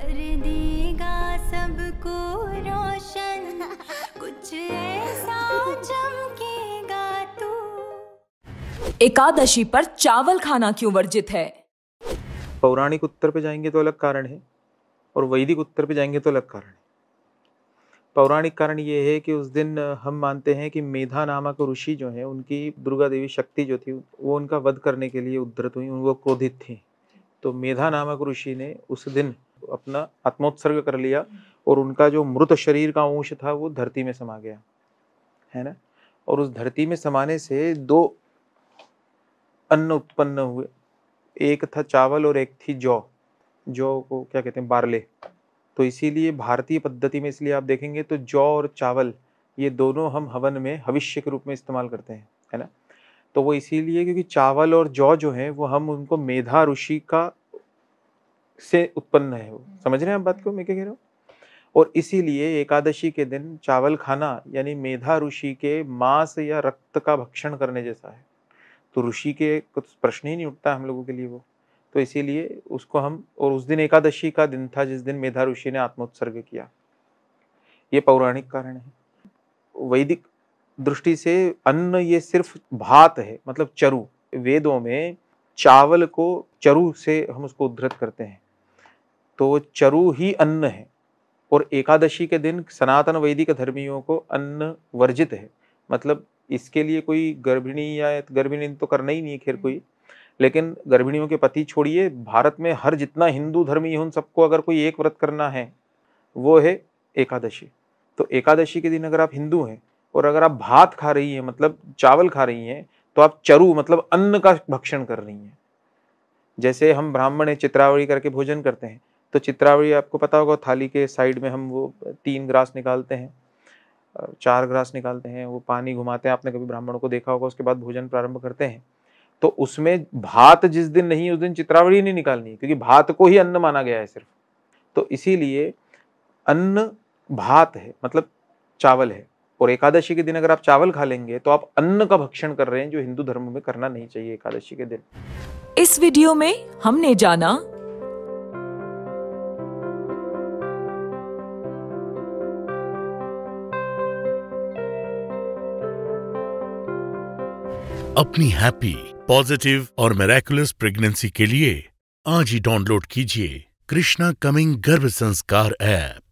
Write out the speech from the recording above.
कर देगा सबको रोशन कुछ ऐसा चमकेगा तू तो। एकादशी पर चावल खाना क्यों वर्जित है पौराणिक उत्तर पे जाएंगे तो अलग कारण है और वैदिक उत्तर पे जाएंगे तो अलग कारण है पौराणिक कारण ये है कि उस दिन हम मानते हैं कि मेधा नामक ऋषि जो है उनकी दुर्गा देवी शक्ति जो थी वो उनका वध करने के लिए उद्धृत हुई वो क्रोधित थी तो मेधा नामक ऋषि ने उस दिन अपना आत्मोत्सर्ग कर लिया और उनका जो मृत शरीर का अंश था वो धरती में समा गया है ना और उस धरती में समाने से दो अन्न उत्पन्न हुए एक था चावल और एक थी जौ जौ को क्या कहते हैं बारले तो इसीलिए भारतीय पद्धति में इसलिए आप देखेंगे तो जौ और चावल ये दोनों हम हवन में हविष्य के रूप में इस्तेमाल करते हैं है ना तो वो इसीलिए क्योंकि चावल और जौ जो है वो हम उनको मेधा ऋषि का से उत्पन्न है वो समझ रहे हैं आप बात को मैं क्या कह रहा हूँ और इसीलिए एकादशी के दिन चावल खाना यानी मेधा ऋषि के मांस या रक्त का भक्षण करने जैसा है तो ऋषि के कुछ प्रश्न ही नहीं उठता हम लोगों के लिए वो तो इसीलिए उसको हम और उस दिन एकादशी का दिन था जिस दिन मेधा ऋषि ने आत्मोत्सर्ग किया ये पौराणिक कारण है वैदिक दृष्टि से अन्न ये सिर्फ भात है मतलब चरु वेदों में चावल को चरु से हम उसको उद्धृत करते हैं तो चरु ही अन्न है और एकादशी के दिन सनातन वैदिक धर्मियों को अन्न वर्जित है मतलब इसके लिए कोई गर्भिणी या गर्भिणी तो करना ही नहीं है खैर कोई लेकिन गर्भिणियों के पति छोड़िए भारत में हर जितना हिंदू धर्मी है उन सबको अगर कोई एक व्रत करना है वो है एकादशी तो एकादशी के दिन अगर आप हिंदू हैं और अगर आप भात खा रही हैं मतलब चावल खा रही हैं तो आप चरु मतलब अन्न का भक्षण कर रही हैं जैसे हम ब्राह्मण है चित्रावली करके भोजन करते हैं तो चित्रावली आपको पता होगा थाली के साइड में हम वो तीन ग्रास निकालते हैं चार ग्रास निकालते हैं वो पानी घुमाते हैं आपने कभी ब्राह्मणों को देखा होगा उसके बाद भोजन प्रारंभ करते हैं तो उसमें भात जिस दिन नहीं उस दिन चित्रावली नहीं निकालनी क्योंकि भात को ही अन्न माना गया है सिर्फ तो इसीलिए अन्न भात है मतलब चावल है और एकादशी के दिन अगर आप चावल खा लेंगे तो आप अन्न का भक्षण कर रहे हैं जो हिंदू धर्म में करना नहीं चाहिए एकादशी के दिन इस वीडियो में हमने जाना अपनी हैप्पी पॉजिटिव और मेरेकुलस प्रेगनेंसी के लिए आज ही डाउनलोड कीजिए कृष्णा कमिंग गर्भ संस्कार ऐप